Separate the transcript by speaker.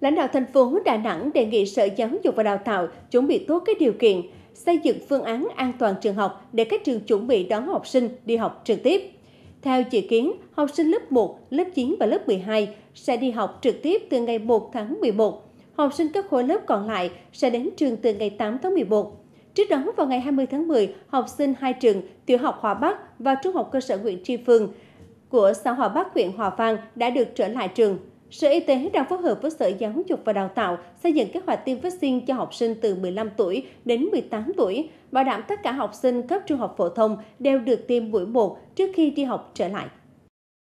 Speaker 1: Lãnh đạo thành phố Đà Nẵng đề nghị Sở Giáo dục và Đào tạo chuẩn bị tốt các điều kiện, xây dựng phương án an toàn trường học để các trường chuẩn bị đón học sinh đi học trực tiếp. Theo dự kiến, học sinh lớp 1, lớp 9 và lớp 12 sẽ đi học trực tiếp từ ngày 1 tháng 11. Học sinh các khối lớp còn lại sẽ đến trường từ ngày 8 tháng 11. Trước đó, vào ngày 20 tháng 10, học sinh hai trường tiểu học Hòa Bắc và trung học cơ sở huyện Tri Phương của xã Hòa Bắc huyện Hòa Vang đã được trở lại trường. Sở Y tế đang phối hợp với Sở Giáo dục và Đào tạo xây dựng kế hoạch tiêm vaccine cho học sinh từ 15 tuổi đến 18 tuổi, bảo đảm tất cả học sinh cấp trung học phổ thông đều được tiêm mũi 1 trước khi đi học trở lại.